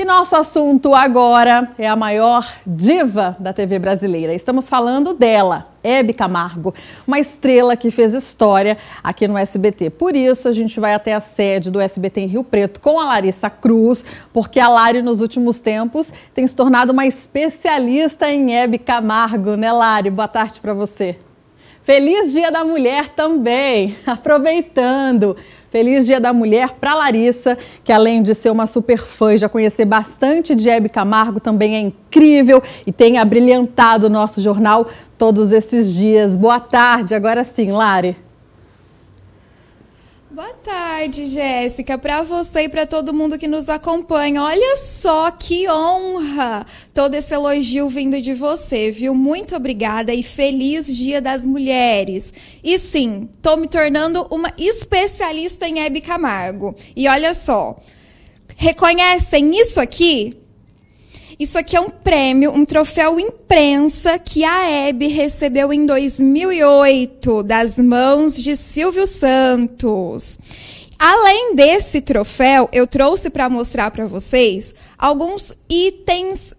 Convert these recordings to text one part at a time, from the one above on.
E nosso assunto agora é a maior diva da TV brasileira. Estamos falando dela, Hebe Camargo, uma estrela que fez história aqui no SBT. Por isso, a gente vai até a sede do SBT em Rio Preto com a Larissa Cruz, porque a Lari, nos últimos tempos, tem se tornado uma especialista em Hebe Camargo. Né, Lari? Boa tarde para você. Feliz Dia da Mulher também! Aproveitando! Feliz Dia da Mulher para Larissa, que além de ser uma super fã e já conhecer bastante de Hebe Camargo, também é incrível e tem abrilhantado o nosso jornal todos esses dias. Boa tarde, agora sim, Lari. Boa tarde, Jéssica, para você e para todo mundo que nos acompanha. Olha só que honra todo esse elogio vindo de você, viu? Muito obrigada e feliz Dia das Mulheres. E sim, tô me tornando uma especialista em Hebe Camargo. E olha só, reconhecem isso aqui? Isso aqui é um prêmio, um troféu imprensa que a Hebe recebeu em 2008 das mãos de Silvio Santos. Além desse troféu, eu trouxe para mostrar para vocês alguns itens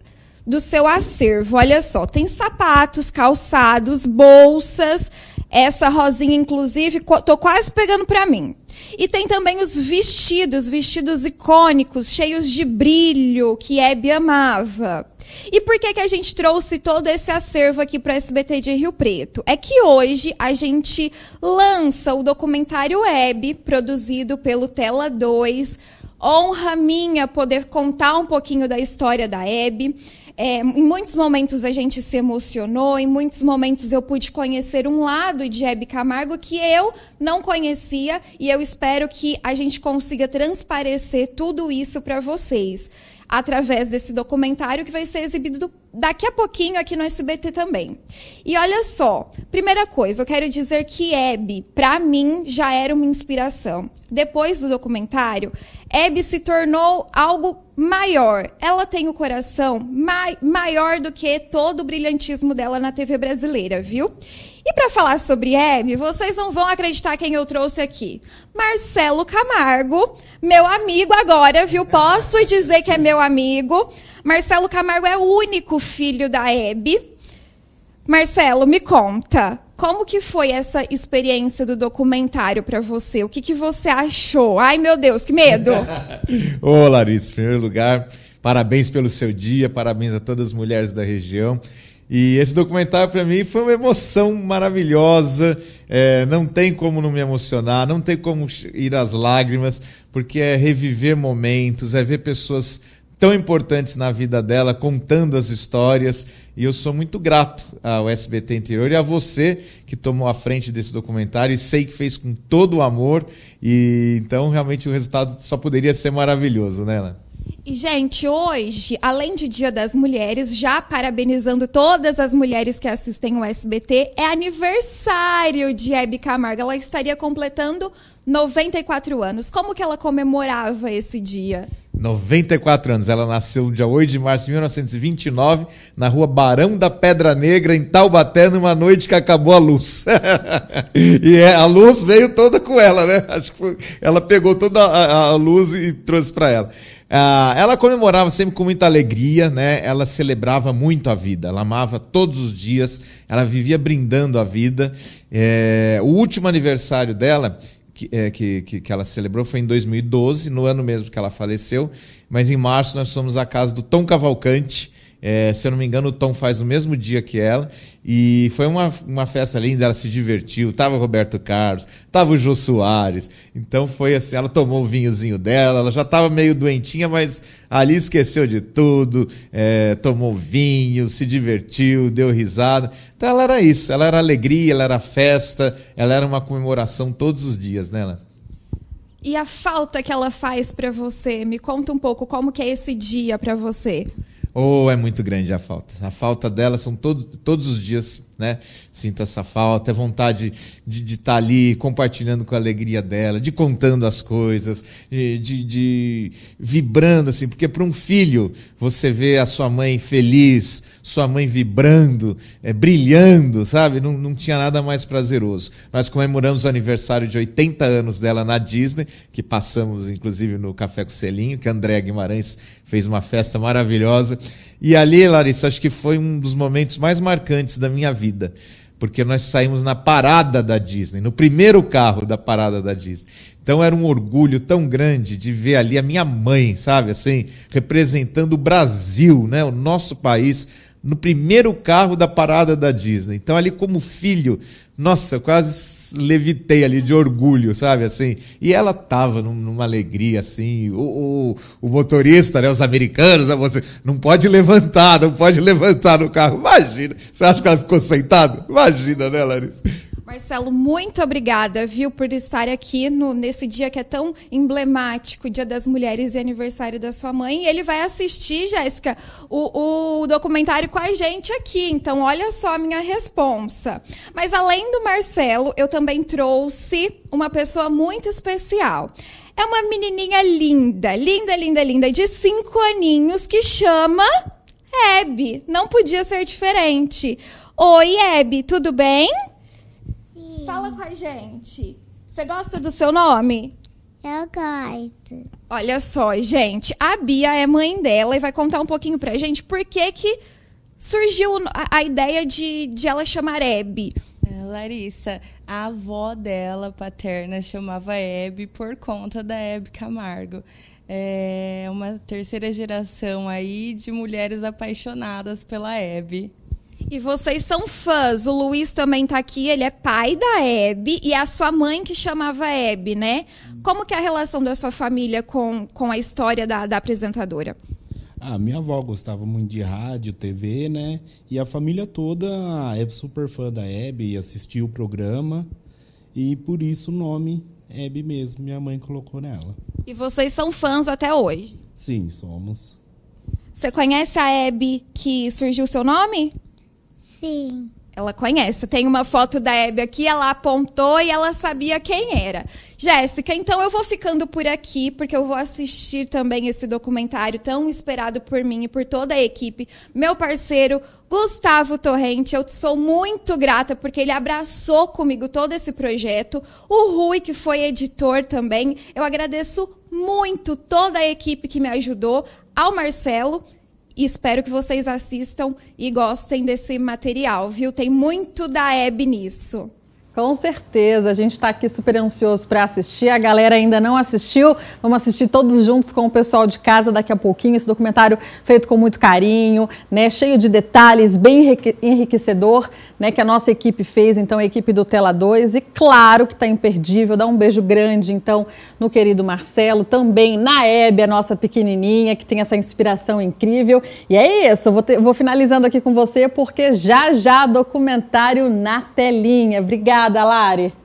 do seu acervo. Olha só, tem sapatos, calçados, bolsas, essa rosinha, inclusive, tô quase pegando para mim. E tem também os vestidos, vestidos icônicos, cheios de brilho, que Hebe amava. E por que, que a gente trouxe todo esse acervo aqui para SBT de Rio Preto? É que hoje a gente lança o documentário Hebe, produzido pelo Tela 2, honra minha poder contar um pouquinho da história da Hebe. É, em muitos momentos a gente se emocionou, em muitos momentos eu pude conhecer um lado de Hebe Camargo que eu não conhecia e eu espero que a gente consiga transparecer tudo isso para vocês através desse documentário que vai ser exibido daqui a pouquinho aqui no SBT também. E olha só, primeira coisa, eu quero dizer que Hebe, para mim, já era uma inspiração. Depois do documentário, Ebe se tornou algo maior. Ela tem o coração mai maior do que todo o brilhantismo dela na TV brasileira, viu? E para falar sobre Ebe, vocês não vão acreditar quem eu trouxe aqui. Marcelo Camargo, meu amigo agora, viu? Posso dizer que é meu amigo. Marcelo Camargo é o único filho da Ebe. Marcelo, me conta como que foi essa experiência do documentário para você? O que, que você achou? Ai, meu Deus, que medo! Ô, Larissa, em primeiro lugar, parabéns pelo seu dia, parabéns a todas as mulheres da região. E esse documentário para mim foi uma emoção maravilhosa. É, não tem como não me emocionar, não tem como ir às lágrimas, porque é reviver momentos, é ver pessoas tão importantes na vida dela, contando as histórias. E eu sou muito grato ao SBT Interior e a você que tomou a frente desse documentário e sei que fez com todo o amor. E então realmente o resultado só poderia ser maravilhoso, né, E, gente, hoje, além de Dia das Mulheres, já parabenizando todas as mulheres que assistem o SBT, é aniversário de Hebe Camargo. Ela estaria completando 94 anos. Como que ela comemorava esse dia? 94 anos. Ela nasceu no dia 8 de março de 1929, na rua Barão da Pedra Negra, em Taubaté, numa noite que acabou a luz. e é, a luz veio toda com ela, né? Acho que foi, ela pegou toda a, a luz e trouxe para ela. Ah, ela comemorava sempre com muita alegria, né? Ela celebrava muito a vida, ela amava todos os dias, ela vivia brindando a vida. É, o último aniversário dela, que, é, que, que, que, ela celebrou foi em 2012, no ano mesmo que ela faleceu. Mas em março nós fomos à casa do Tom Cavalcante, é, se eu não me engano, o Tom faz no mesmo dia que ela. E foi uma, uma festa linda, ela se divertiu. Tava o Roberto Carlos, tava o Jô Soares. Então foi assim, ela tomou o vinhozinho dela, ela já tava meio doentinha, mas ali esqueceu de tudo, é, tomou vinho, se divertiu, deu risada. Então ela era isso, ela era alegria, ela era festa, ela era uma comemoração todos os dias, né, E a falta que ela faz para você? Me conta um pouco como que é esse dia para você. Ou oh, é muito grande a falta. A falta dela são todo, todos os dias, né? Sinto essa falta, é vontade de estar tá ali compartilhando com a alegria dela, de contando as coisas, de, de, de vibrando, assim, porque para um filho você vê a sua mãe feliz, sua mãe vibrando, é, brilhando, sabe? Não, não tinha nada mais prazeroso. Nós comemoramos o aniversário de 80 anos dela na Disney, que passamos, inclusive, no Café com Selinho, que André Guimarães fez uma festa maravilhosa e ali, Larissa, acho que foi um dos momentos mais marcantes da minha vida. Porque nós saímos na parada da Disney, no primeiro carro da parada da Disney. Então era um orgulho tão grande de ver ali a minha mãe, sabe, assim, representando o Brasil, né, o nosso país no primeiro carro da parada da Disney. Então, ali como filho, nossa, eu quase levitei ali de orgulho, sabe? Assim, e ela tava numa alegria, assim. O, o, o motorista, né? Os americanos, né? você não pode levantar, não pode levantar no carro. Imagina! Você acha que ela ficou sentada? Imagina, né, Larissa? Marcelo, muito obrigada, viu, por estar aqui no, nesse dia que é tão emblemático, Dia das Mulheres e aniversário da sua mãe. E ele vai assistir, Jéssica, o, o documentário com a gente aqui. Então, olha só a minha responsa. Mas além do Marcelo, eu também trouxe uma pessoa muito especial. É uma menininha linda, linda, linda, linda, de cinco aninhos, que chama Hebe. Não podia ser diferente. Oi, Hebe, tudo bem? Sim. Fala com a gente. Você gosta do seu nome? Eu gosto. Olha só, gente. A Bia é mãe dela e vai contar um pouquinho pra gente por que que surgiu a, a ideia de, de ela chamar Hebe. É, Larissa, a avó dela paterna chamava Hebe por conta da Hebe Camargo. É uma terceira geração aí de mulheres apaixonadas pela Hebe. E vocês são fãs. O Luiz também tá aqui, ele é pai da Hebe e é a sua mãe que chamava Hebe, né? Como que é a relação da sua família com, com a história da, da apresentadora? Ah, minha avó gostava muito de rádio, TV, né? E a família toda é super fã da Hebe e assistia o programa. E por isso o nome Hebe mesmo, minha mãe colocou nela. E vocês são fãs até hoje? Sim, somos. Você conhece a Hebe que surgiu seu nome? Sim. Ela conhece. Tem uma foto da Hebe aqui, ela apontou e ela sabia quem era. Jéssica, então eu vou ficando por aqui, porque eu vou assistir também esse documentário tão esperado por mim e por toda a equipe. Meu parceiro, Gustavo Torrente, eu sou muito grata porque ele abraçou comigo todo esse projeto. O Rui, que foi editor também, eu agradeço muito toda a equipe que me ajudou, ao Marcelo espero que vocês assistam e gostem desse material, viu? Tem muito da Hebe nisso. Com certeza, a gente está aqui super ansioso para assistir. A galera ainda não assistiu, vamos assistir todos juntos com o pessoal de casa daqui a pouquinho. Esse documentário feito com muito carinho, né, cheio de detalhes, bem enriquecedor, né, que a nossa equipe fez, então a equipe do Tela 2. E claro que está imperdível. Dá um beijo grande, então, no querido Marcelo, também na Hebe, a nossa pequenininha, que tem essa inspiração incrível. E é isso, vou, ter, vou finalizando aqui com você, porque já já documentário na telinha. Obrigada. Obrigada, Lari.